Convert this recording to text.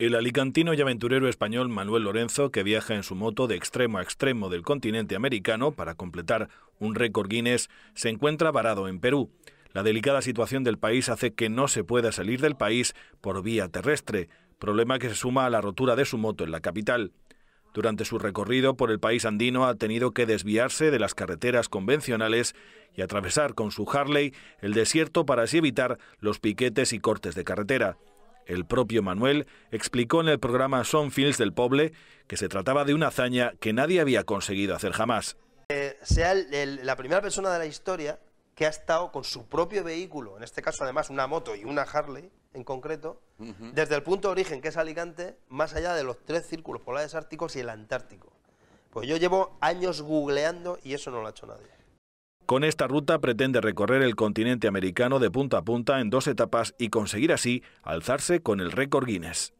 El alicantino y aventurero español Manuel Lorenzo, que viaja en su moto de extremo a extremo del continente americano para completar un récord Guinness, se encuentra varado en Perú. La delicada situación del país hace que no se pueda salir del país por vía terrestre, problema que se suma a la rotura de su moto en la capital. Durante su recorrido por el país andino ha tenido que desviarse de las carreteras convencionales y atravesar con su Harley el desierto para así evitar los piquetes y cortes de carretera. El propio Manuel explicó en el programa Son Films del Poble que se trataba de una hazaña que nadie había conseguido hacer jamás. Eh, sea la primera persona de la historia que ha estado con su propio vehículo, en este caso además una moto y una Harley en concreto, desde el punto de origen que es Alicante, más allá de los tres círculos polares árticos y el Antártico. Pues yo llevo años googleando y eso no lo ha hecho nadie. Con esta ruta pretende recorrer el continente americano de punta a punta en dos etapas y conseguir así alzarse con el récord Guinness.